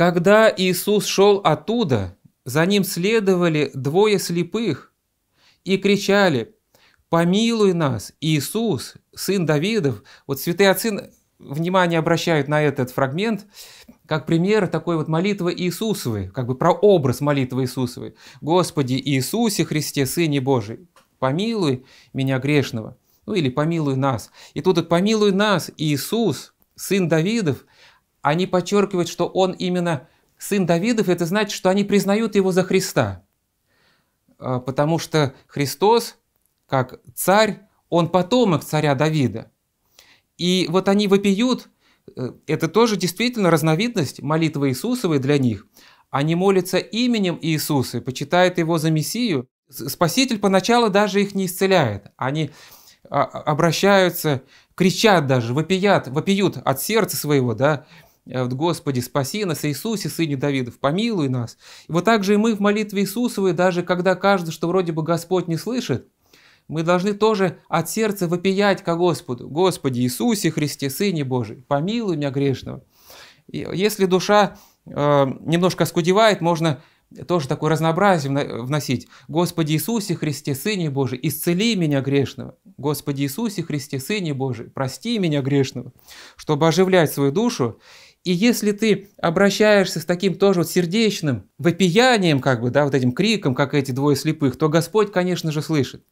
Когда Иисус шел оттуда, за ним следовали двое слепых и кричали «Помилуй нас, Иисус, сын Давидов». Вот святые отцы внимание обращают на этот фрагмент как пример такой вот молитвы Иисусовой, как бы про образ молитвы Иисусовой. «Господи Иисусе Христе, Сыне Божий, помилуй меня грешного» ну или помилуй нас. И тут вот помилуй нас, Иисус, сын Давидов, они подчеркивают, что он именно сын Давидов, это значит, что они признают его за Христа. А, потому что Христос, как царь, он потомок царя Давида. И вот они вопиют, э, это тоже действительно разновидность молитвы Иисусовой для них. Они молятся именем Иисуса, почитают его за Мессию. Спаситель поначалу даже их не исцеляет. Они а, а, обращаются, кричат даже, вопият, вопиют от сердца своего, да, Э, Господи, спаси нас, Иисусе, Сыне Давидов, помилуй нас. И вот так же и мы в молитве Иисусовой, даже когда кажется, что вроде бы Господь не слышит, мы должны тоже от сердца вопиять ко Господу. Господи Иисусе Христе, Сыне Божий, помилуй меня грешного. И если душа э, немножко скудевает, можно тоже такое разнообразие вносить. Господи Иисусе Христе, Сыне Божий, исцели меня грешного. Господи Иисусе Христе, Сыне Божий, прости меня грешного, чтобы оживлять свою душу и если ты обращаешься с таким тоже вот сердечным вопиянием, как бы, да, вот этим криком, как эти двое слепых, то Господь, конечно же, слышит.